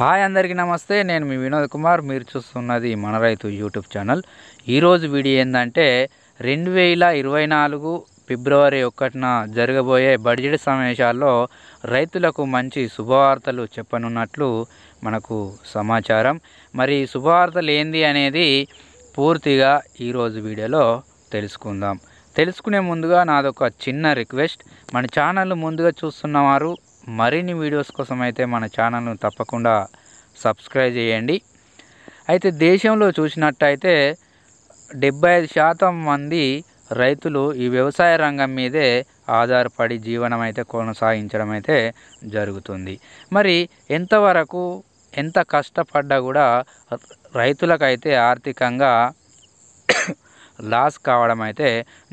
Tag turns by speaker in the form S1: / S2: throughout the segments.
S1: hi అందరికీ నమస్తే నేను మీ వినోద్ కుమార్ మీరు చూస్తున్నది మన రైతు యూట్యూబ్ ఛానల్ ఈరోజు వీడియో ఏంటంటే రెండు వేల ఇరవై నాలుగు ఫిబ్రవరి ఒకటిన జరగబోయే బడ్జెట్ సమావేశాల్లో రైతులకు మంచి శుభవార్తలు చెప్పనున్నట్లు మనకు సమాచారం మరి శుభవార్తలు ఏంది అనేది పూర్తిగా ఈరోజు వీడియోలో తెలుసుకుందాం తెలుసుకునే ముందుగా నాదొక చిన్న రిక్వెస్ట్ మన ఛానల్ ముందుగా చూస్తున్నవారు మరిన్ని వీడియోస్ కోసం అయితే మన ఛానల్ను తప్పకుండా సబ్స్క్రైబ్ చేయండి అయితే దేశంలో చూసినట్టయితే డెబ్బై ఐదు శాతం మంది రైతులు ఈ వ్యవసాయ రంగం మీదే ఆధారపడి జీవనం అయితే కొనసాగించడం అయితే జరుగుతుంది మరి ఎంతవరకు ఎంత కష్టపడ్డా కూడా రైతులకైతే ఆర్థికంగా లాస్ కావడం అయితే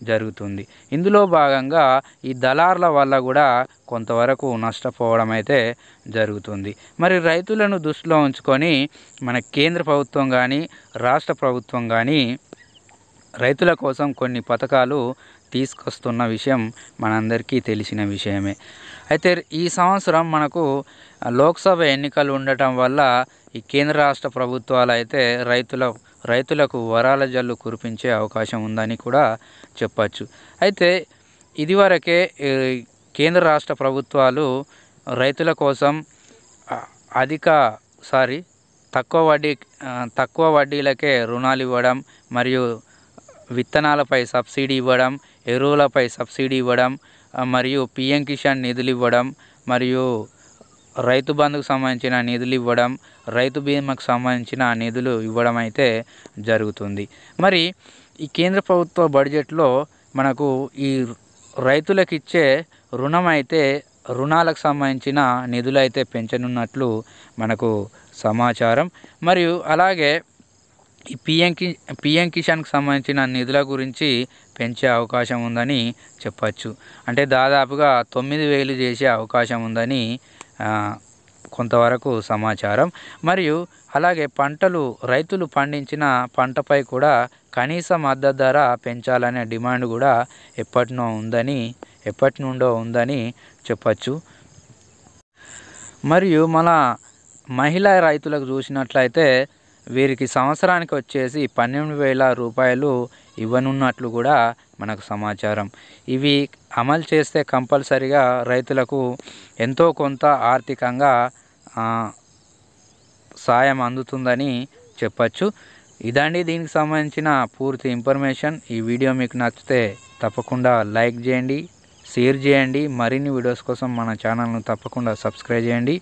S1: జరుగుతుంది ఇందులో భాగంగా ఈ దళార్ల వల్ల కూడా కొంతవరకు నష్టపోవడం అయితే జరుగుతుంది మరి రైతులను దృష్టిలో ఉంచుకొని మన కేంద్ర ప్రభుత్వం కానీ రాష్ట్ర ప్రభుత్వం కానీ రైతుల కోసం కొన్ని పథకాలు తీసుకొస్తున్న విషయం మనందరికీ తెలిసిన విషయమే అయితే ఈ సంవత్సరం మనకు లోక్సభ ఎన్నికలు ఉండటం వల్ల ఈ కేంద్ర రాష్ట్ర ప్రభుత్వాలు అయితే రైతుల రైతులకు వరాల జల్లు కురిపించే అవకాశం ఉందని కూడా చెప్పచ్చు అయితే ఇదివరకే కేంద్ర రాష్ట్ర ప్రభుత్వాలు రైతుల కోసం అధిక సారీ తక్కువ వడ్డీ తక్కువ వడ్డీలకే రుణాలు ఇవ్వడం మరియు విత్తనాలపై సబ్సిడీ ఇవ్వడం ఎరువులపై సబ్సిడీ ఇవ్వడం మరియు పిఎం కిసాన్ నిధులు ఇవ్వడం మరియు రైతు బంధుకు సంబంధించిన నిధులు ఇవ్వడం రైతు బీమాకు సంబంధించిన నిధులు ఇవ్వడం అయితే జరుగుతుంది మరి ఈ కేంద్ర ప్రభుత్వ బడ్జెట్లో మనకు ఈ రైతులకు ఇచ్చే రుణం అయితే రుణాలకు సంబంధించిన నిధులు అయితే పెంచనున్నట్లు మనకు సమాచారం మరియు అలాగే ఈ పిఎం కి పిఎం కిసాన్కి సంబంధించిన నిధుల గురించి పెంచే అవకాశం ఉందని చెప్పచ్చు అంటే దాదాపుగా తొమ్మిది వేలు చేసే అవకాశం ఉందని కొంతవరకు సమాచారం మరియు అలాగే పంటలు రైతులు పండించిన పంటపై కూడా కనీస మద్దతు ధర పెంచాలనే డిమాండ్ కూడా ఎప్పటినో ఉందని ఎప్పటి నుండో ఉందని చెప్పచ్చు మరియు మన మహిళా రైతులకు చూసినట్లయితే వీరికి సంవత్సరానికి వచ్చేసి పన్నెండు వేల రూపాయలు ఇవ్వనున్నట్లు కూడా మనకు సమాచారం ఇవి అమలు చేస్తే కంపల్సరిగా రైతులకు ఎంతో కొంత ఆర్థికంగా సాయం అందుతుందని చెప్పచ్చు ఇదండి దీనికి సంబంధించిన పూర్తి ఇన్ఫర్మేషన్ ఈ వీడియో మీకు నచ్చితే తప్పకుండా లైక్ చేయండి షేర్ చేయండి మరిన్ని వీడియోస్ కోసం మన ఛానల్ను తప్పకుండా సబ్స్క్రైబ్ చేయండి